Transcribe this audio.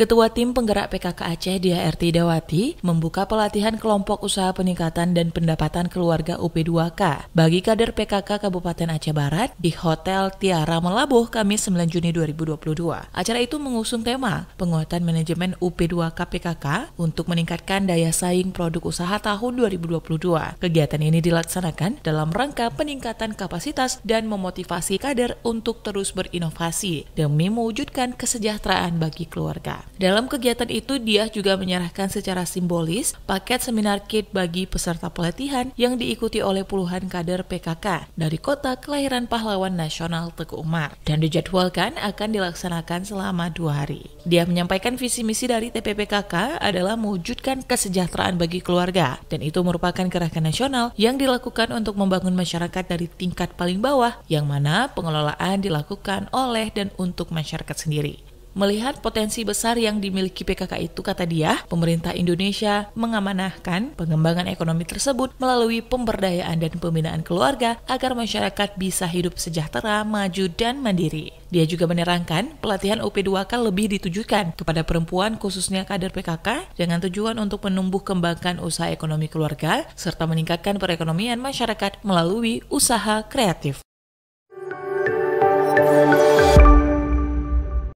Ketua Tim Penggerak PKK Aceh DHRT Dawati membuka pelatihan kelompok usaha peningkatan dan pendapatan keluarga UP2K bagi kader PKK Kabupaten Aceh Barat di Hotel Tiara Melabuh Kamis 9 Juni 2022. Acara itu mengusung tema penguatan manajemen UP2K PKK untuk meningkatkan daya saing produk usaha tahun 2022. Kegiatan ini dilaksanakan dalam rangka peningkatan kapasitas dan memotivasi kader untuk terus berinovasi demi mewujudkan kesejahteraan bagi keluarga. Dalam kegiatan itu, dia juga menyerahkan secara simbolis paket seminar kit bagi peserta pelatihan yang diikuti oleh puluhan kader PKK dari kota kelahiran pahlawan nasional Teguh Umar dan dijadwalkan akan dilaksanakan selama dua hari. Dia menyampaikan visi misi dari TPPKK adalah mewujudkan kesejahteraan bagi keluarga dan itu merupakan gerakan nasional yang dilakukan untuk membangun masyarakat dari tingkat paling bawah yang mana pengelolaan dilakukan oleh dan untuk masyarakat sendiri. Melihat potensi besar yang dimiliki PKK itu, kata dia, pemerintah Indonesia mengamanahkan pengembangan ekonomi tersebut melalui pemberdayaan dan pembinaan keluarga agar masyarakat bisa hidup sejahtera, maju, dan mandiri. Dia juga menerangkan pelatihan op 2 k lebih ditujukan kepada perempuan khususnya kader PKK dengan tujuan untuk menumbuh kembangkan usaha ekonomi keluarga serta meningkatkan perekonomian masyarakat melalui usaha kreatif.